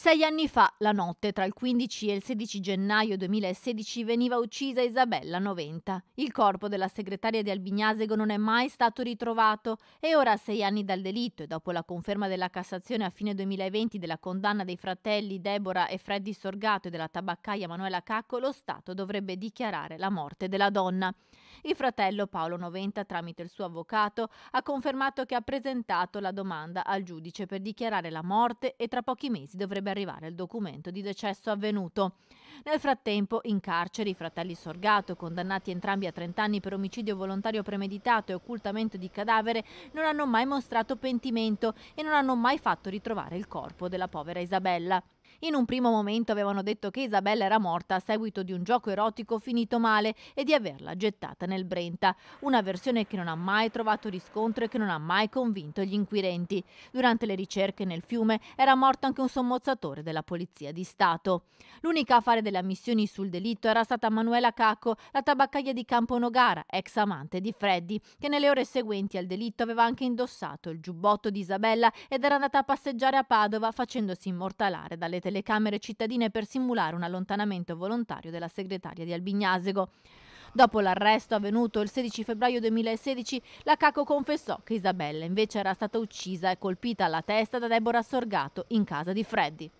Sei anni fa, la notte tra il 15 e il 16 gennaio 2016, veniva uccisa Isabella Noventa. Il corpo della segretaria di Albignasego non è mai stato ritrovato e ora, a sei anni dal delitto e dopo la conferma della Cassazione a fine 2020 della condanna dei fratelli Deborah e Freddy Sorgato e della tabaccaia Manuela Cacco, lo Stato dovrebbe dichiarare la morte della donna. Il fratello Paolo Noventa, tramite il suo avvocato, ha confermato che ha presentato la domanda al giudice per dichiarare la morte e tra pochi mesi dovrebbe dovrebbe arrivare il documento di decesso avvenuto. Nel frattempo, in carcere, i fratelli Sorgato, condannati entrambi a 30 anni per omicidio volontario premeditato e occultamento di cadavere, non hanno mai mostrato pentimento e non hanno mai fatto ritrovare il corpo della povera Isabella. In un primo momento avevano detto che Isabella era morta a seguito di un gioco erotico finito male e di averla gettata nel Brenta, una versione che non ha mai trovato riscontro e che non ha mai convinto gli inquirenti. Durante le ricerche nel fiume era morto anche un sommozzatore della Polizia di Stato. L'unica a fare delle ammissioni sul delitto era stata Manuela Cacco, la tabaccaia di Campo Nogara, ex amante di Freddy, che nelle ore seguenti al delitto aveva anche indossato il giubbotto di Isabella ed era andata a passeggiare a Padova facendosi immortalare dalle televisioni usate le camere cittadine per simulare un allontanamento volontario della segretaria di Albignasego. Dopo l'arresto avvenuto il 16 febbraio 2016, la Caco confessò che Isabella invece era stata uccisa e colpita alla testa da Deborah Sorgato in casa di Freddy.